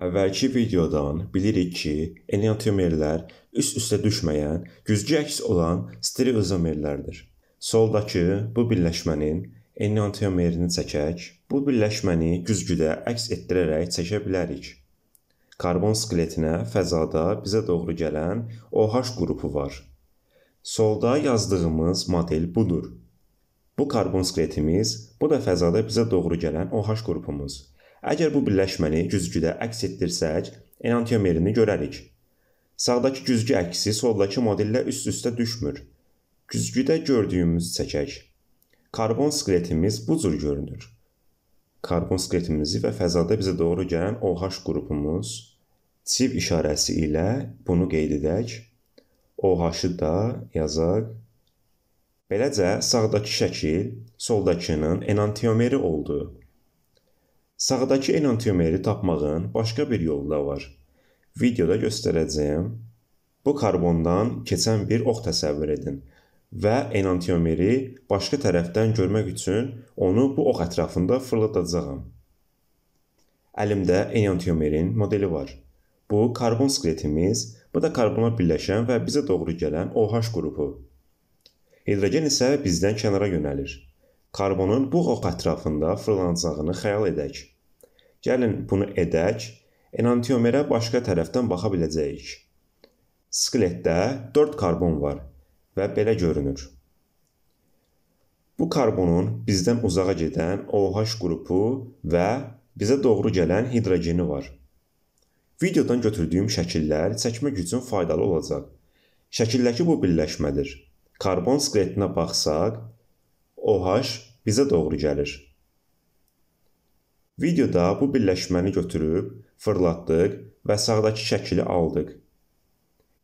Əvvəlki videodan bilirik ki, enantiomərlər üst-üstə düşməyən, güzgü əks olan stereoizomerlərdir. Soldakı bu birləşmənin enantiomerini çəkək. Bu birləşməni güzgüdə əks etdirərək çəkə bilərik. Karbon skeletinə fəzada bizə doğru gələn OH qrupu var. Solda yazdığımız model budur. Bu karbon skeletimiz, bu da fəzada bizə doğru gələn OH qrupumuz. Əgər bu birləşməni güzgüdə əks etdirsək, enantiomerini görərik. Sağdakı güzgü əksi soldakı modellə üst-üstə düşmür. Güzgüdə gördüyümüzü çəkək. Karbon skeletimiz bu cür görünür. Karbon skeletimizi və fəzada bizə doğru gələn OH qrupumuz çip işarəsi ilə bunu qeyd edək. OH-ı da yazaq. Beləcə sağdakı şəkil soldakının enantiomeri oldu. Sağdakı enantiomeri tapmağın başqa bir yolu da var. Videoda göstərəcəyim. Bu karbondan keçən bir ox təsəvvür edin və enantiomeri başqa tərəfdən görmək üçün onu bu ox ətrafında fırladacağam. Əlimdə enantiomerin modeli var. Bu karbon skeletimiz, bu da karbona birləşən və bizə doğru gələn OH qrupu. Hidrogen isə bizdən kənara yönəlir. Karbonun bu ox ətrafında fırlanacağını xəyal edək. Gəlin bunu edək. Enantiyomerə başqa tərəfdən baxa biləcəyik. Skeletdə 4 karbon var və belə görünür. Bu karbonun bizdən uzağa gedən OH qrupu və bizə doğru gələn hidrogeni var. Videodan götürdüyüm şəkillər çəkmək üçün faydalı olacaq. Şəkildəki bu birləşmədir. Karbon skeletinə baxsaq, OH bizə doğru gəlir. Videoda bu birləşməni götürüb fırlatdıq və sağdakı şəkili aldıq.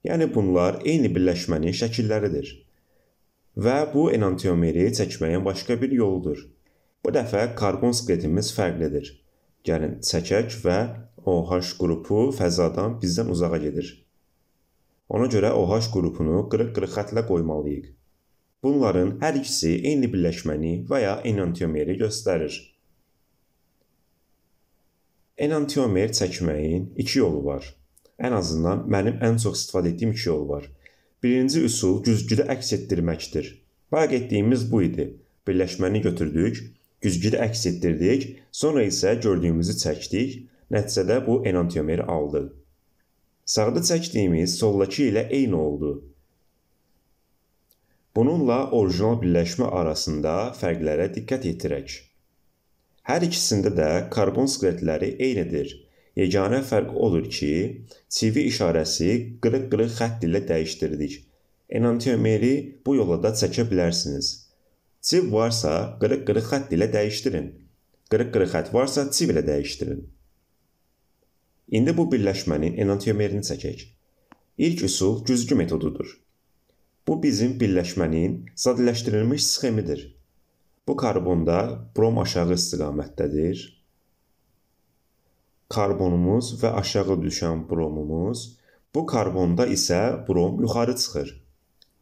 Yəni bunlar eyni birləşmənin şəkilləridir. Və bu enantiomeri çəkməyin başqa bir yoludur. Bu dəfə karbon skeletimiz fərqlidir. Gəlin çəkək və OH qrupu fəzadan bizdən uzağa gedir. Ona görə OH qrupunu qırıq-qırıq xətlə qoymalıyıq. Bunların hər ikisi eyni birləşməni və ya enantiomeri göstərir. Enantiomer çəkməyin iki yolu var. Ən azından mənim ən çox istifadə etdiyim iki yol var. Birinci üsul güzgüdə əks etdirməkdir. Bayaq etdiyimiz bu idi. Birləşməni götürdük, güzgüdə əks etdirdik, sonra isə gördüyümüzü çəkdik. Nəticədə bu enantiomeri aldı. Sağda çəkdiyimiz soldakı ilə eyni oldu. Bununla orijinal birləşmə arasında fərqlərə diqqət yetirək. Hər ikisində də karbon skeletləri eynidir. Yeganə fərq odur ki, CV işarəsi qırıq-qırıq xətt ilə dəyişdirdik. Enantiomeri bu yolla da çəkə bilərsiniz. CV varsa, qırıq-qırıq xətt ilə dəyişdirin. Qırıq-qırıq xətt varsa, CV ilə dəyişdirin. İndi bu birləşmənin enantiomerini çəkək. İlk üsul güzgü metodudur. Bu bizim birləşmənin zədləşdirilmiş sxemidir. Bu karbonda brom aşağı istiqamətdədir. Karbonumuz və aşağı düşən bromumuz, bu karbonda isə brom yuxarı çıxır.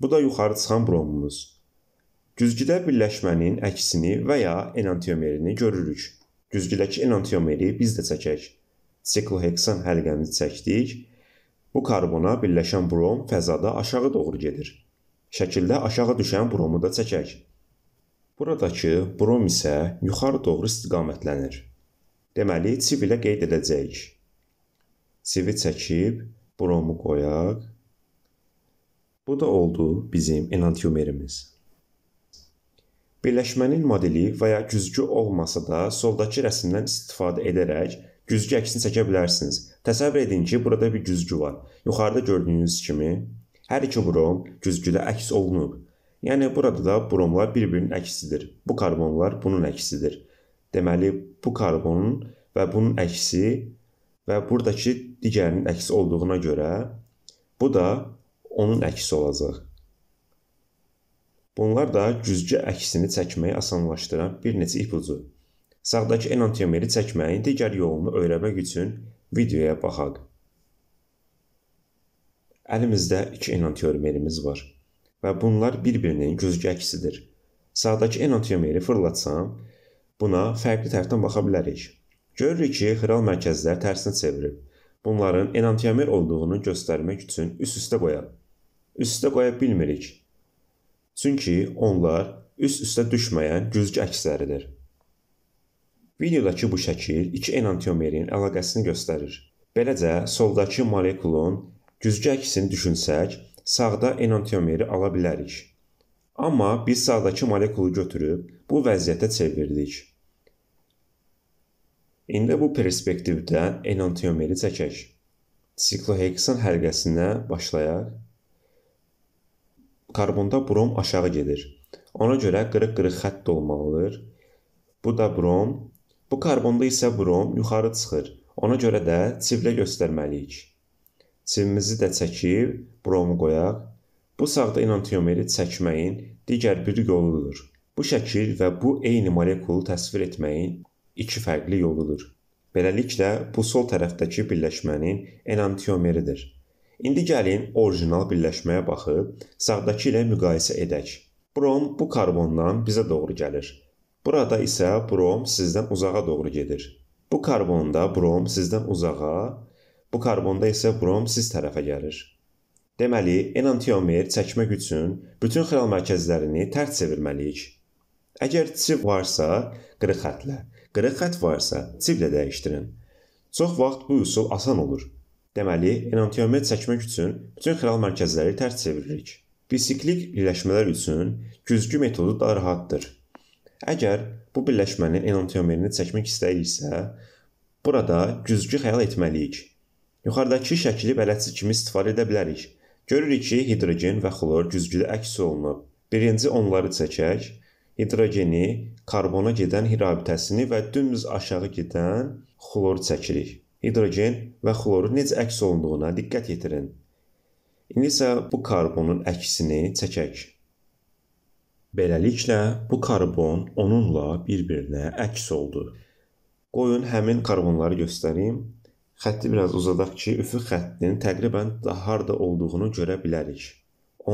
Bu da yuxarı çıxan bromumuz. Güzgüdə birləşmənin əksini və ya enantiomerini görürük. Güzgüdəki enantiomeri biz də çəkək. Sikloheksan həlqəmizi çəkdik. Bu karbona birləşən brom fəzada aşağı doğru gedir şəkildə aşağı düşən bromu da çəkək. Buradakı brom isə yuxarı doğru istiqamətlənir. Deməli, çiv ilə qeyd edəcəyik. Çivi çəkib bromu qoyaq. Bu da oldu bizim enantiomerimiz. Birləşmənin modeli və ya güzgü olmasa da soldakı rəsmdən istifadə edərək güzgü əksini çəkə bilərsiniz. Təsəvvür edin ki, burada bir güzgü var. Yuxarıda gördüyünüz kimi Hər iki brom güzgüdə əks olunub. Yəni burada da bromlar bir-birinin əksidir. Bu karbonlar bunun əksidir. Deməli bu karbonun və bunun əksi və buradakı digərinin əksi olduğuna görə bu da onun əksi olacaq. Bunlar da güzgü əksini çəkməyi asanlaşdıran bir neçə ipucu. Sağdakı enantiomeri çəkməyin digər yolunu öyrənmək üçün videoya baxaq. Əlimizdə iki enantiomerimiz var və bunlar bir-birinin güzgü əksidir. Sağdakı enantiomeri fırlatsam, buna fərqli tərəfdən baxa bilərik. Görürük ki, xiral mərkəzlər tərsinə çevrilib. Bunların enantiomer olduğunu göstərmək üçün üst-üstə qoyaq. Üst-üstə qoya bilmirik. Çünki onlar üst-üstə düşməyən güzgü əksləridir. Videodakı bu şəkil iki enantiomerin əlaqəsini göstərir. Beləcə soldakı molekulun Güzgü əksini düşünsək, sağda enantiomeri ala bilərik. Amma biz sağdakı molekulu götürüb bu vəziyyətə çevirdik. İndi bu perspektivdə enantiomeri çəkək. Sikloheksan həlqəsinə başlayaq. Karbonda brom aşağı gedir. Ona görə qırıq-qırıq xətt olmalıdır. Bu da brom. Bu karbonda isə brom yuxarı çıxır. Ona görə də çivrə göstərməliyik. Çivimizi də çəkib bromu qoyaq. Bu sağda enantiomeri çəkməyin digər bir yoludur. Bu şəkil və bu eyni molekulu təsvir etməyin iki fərqli yoludur. Beləliklə, bu sol tərəfdəki birləşmənin enantiomeridir. İndi gəlin orijinal birləşməyə baxıb sağdakı ilə müqayisə edək. Brom bu karbondan bizə doğru gəlir. Burada isə brom sizdən uzağa doğru gedir. Bu karbonda brom sizdən uzağa, bu karbonda isə brom siz tərəfə gəlir. Deməli, enantiomer çəkmək üçün bütün xiral mərkəzlərini tərs çevirməliyik. Əgər çip varsa, qırıq xətlə, qırıq xətt varsa, çiplə dəyişdirin. Çox vaxt bu üsul asan olur. Deməli, enantiomer çəkmək üçün bütün xiral mərkəzləri tərs çeviririk. Bisiklik birləşmələr üçün güzgü metodu daha rahatdır. Əgər bu birləşmənin enantiomerini çəkmək istəyirsə, burada güzgü xəyal etməliyik. Yuxarıdakı şəkili bələtsiz kimi istifadə edə bilərik. Görürük ki, hidrogen və xlor güzgüdə əks olunub. Birinci onları çəkək. Hidrogeni, karbona gedən rabitəsini və dümdüz aşağı gedən xlor çəkirik. Hidrogen və xlorun necə əks olunduğuna diqqət yetirin. İndi isə bu karbonun əksini çəkək. Beləliklə, bu karbon onunla bir-birinə əks oldu. Qoyun həmin karbonları göstərim. Xətti biraz uzadaq ki, üfüq xəttinin təqribən harda olduğunu görə bilərik.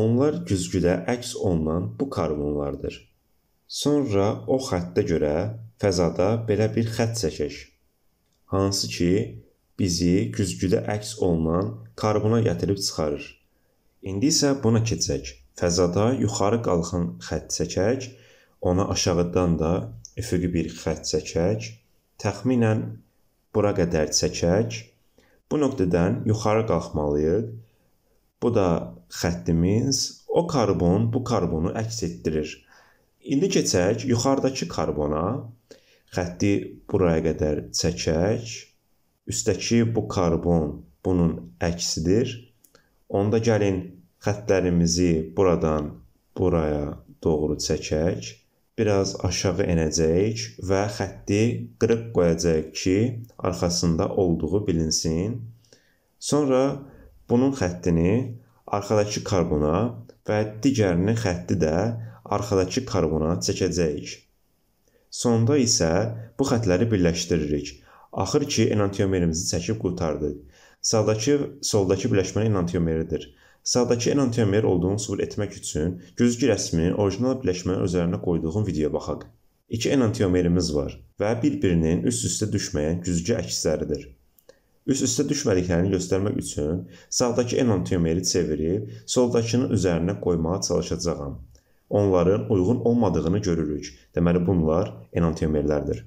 Onlar güzgüdə əks olunan bu karbonlardır. Sonra o xəttə görə fəzada belə bir xətt çəkək. Hansı ki, bizi güzgüdə əks olunan karbona gətirib çıxarır. İndi isə buna keçək. Fəzada yuxarı qalxan xətt çəkək, ona aşağıdan da üfüqi bir xətt çəkək. Təxminən bura qədər çəkək. Bu nöqtədən yuxarı qalxmalıyıq. Bu da xəttimiz. O karbon bu karbonu əks etdirir. İndi keçək yuxarıdakı karbona. Xətti buraya qədər çəkək. Üstdəki bu karbon bunun əksidir. Onda gəlin xəttlərimizi buradan buraya doğru çəkək biraz aşağı enəcəyik və xətti qırıq qoyacağıq ki, arxasında olduğu bilinsin. Sonra bunun xəttini arxadakı karbona və digərinin xətti də arxadakı karbona çəkəcəyik. Sonda isə bu xətləri birləşdiririk. Axır ki, enantiomerimizi çəkib qurtardıq. Sağdakı soldakı birləşmənin enantiomeridir. Sağdakı enantiomer olduğunu sübut etmək üçün güzgü rəsmi orijinal birləşmənin üzərinə qoyduğum videoya baxaq. İki enantiomerimiz var və bir-birinin üst-üstə düşməyən güzgü əksləridir. Üst-üstə düşmədiklərini göstərmək üçün sağdakı enantiomeri çevirib soldakının üzərinə qoymağa çalışacağam. Onların uyğun olmadığını görürük. Deməli bunlar enantiomerlərdir.